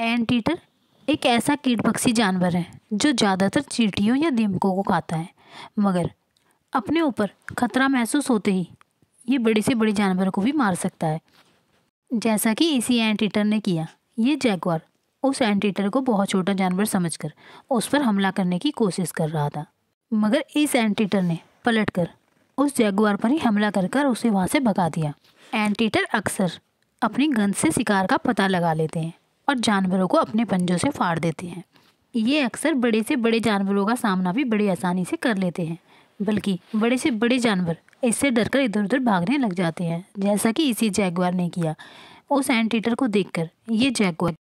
and eater एक ऐसा कीट पक्षी जानवर है जो ज़्यादातर चीटियों या दीमकों को खाता है मगर अपने ऊपर खतरा महसूस होते ही ये बड़े से बड़े जानवर को भी मार सकता है जैसा कि इसी एंड ईटर ने किया ये जैगवार उस एंड ईटर को बहुत छोटा जानवर समझकर उस पर हमला करने की कोशिश कर रहा था मगर इस एंड ईटर ने पलट कर उस जैगुआर पर ही हमला कर कर उसे वहाँ से भगा दिया एंटीटर अक्सर अपनी गंध से शिकार का पता लगा लेते हैं और जानवरों को अपने पंजों से फाड़ देते हैं ये अक्सर बड़े से बड़े जानवरों का सामना भी बड़ी आसानी से कर लेते हैं बल्कि बड़े से बड़े जानवर इससे डरकर इधर उधर भागने लग जाते हैं जैसा कि इसी जैगवार ने किया उस एंटीटर को देखकर ये जैगवार